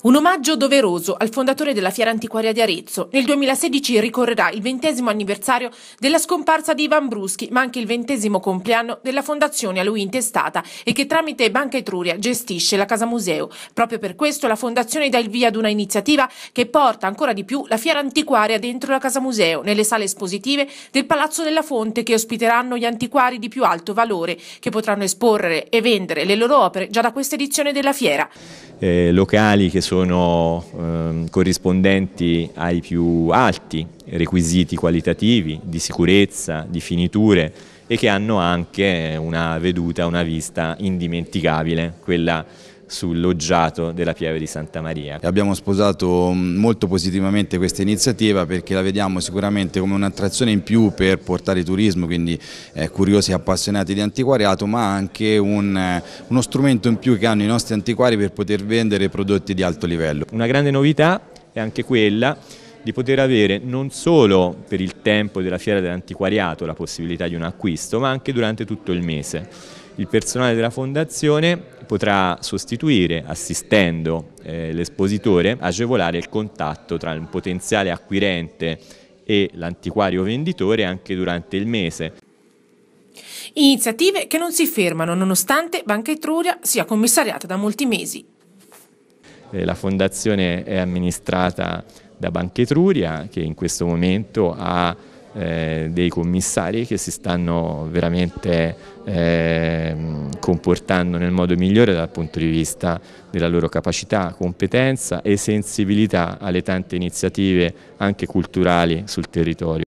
Un omaggio doveroso al fondatore della Fiera Antiquaria di Arezzo. Nel 2016 ricorrerà il ventesimo anniversario della scomparsa di Ivan Bruschi, ma anche il ventesimo compleanno della fondazione a lui intestata e che tramite Banca Etruria gestisce la Casa Museo. Proprio per questo la fondazione dà il via ad una iniziativa che porta ancora di più la Fiera Antiquaria dentro la Casa Museo, nelle sale espositive del Palazzo della Fonte che ospiteranno gli antiquari di più alto valore, che potranno esporre e vendere le loro opere già da questa edizione della fiera. Eh, locali che sono ehm, corrispondenti ai più alti requisiti qualitativi di sicurezza, di finiture e che hanno anche una veduta, una vista indimenticabile, quella sul loggiato della Pieve di Santa Maria. Abbiamo sposato mm, molto positivamente questa iniziativa perché la vediamo sicuramente come un'attrazione in più per portare turismo, quindi eh, curiosi e appassionati di antiquariato, ma anche un, eh, uno strumento in più che hanno i nostri antiquari per poter vendere prodotti di alto livello. Una grande novità è anche quella di poter avere non solo per il tempo della fiera dell'antiquariato la possibilità di un acquisto, ma anche durante tutto il mese. Il personale della fondazione potrà sostituire, assistendo eh, l'espositore, agevolare il contatto tra un potenziale acquirente e l'antiquario venditore anche durante il mese. Iniziative che non si fermano nonostante Banca Etruria sia commissariata da molti mesi. Eh, la fondazione è amministrata da Banca Etruria che in questo momento ha eh, dei commissari che si stanno veramente eh, comportando nel modo migliore dal punto di vista della loro capacità, competenza e sensibilità alle tante iniziative anche culturali sul territorio.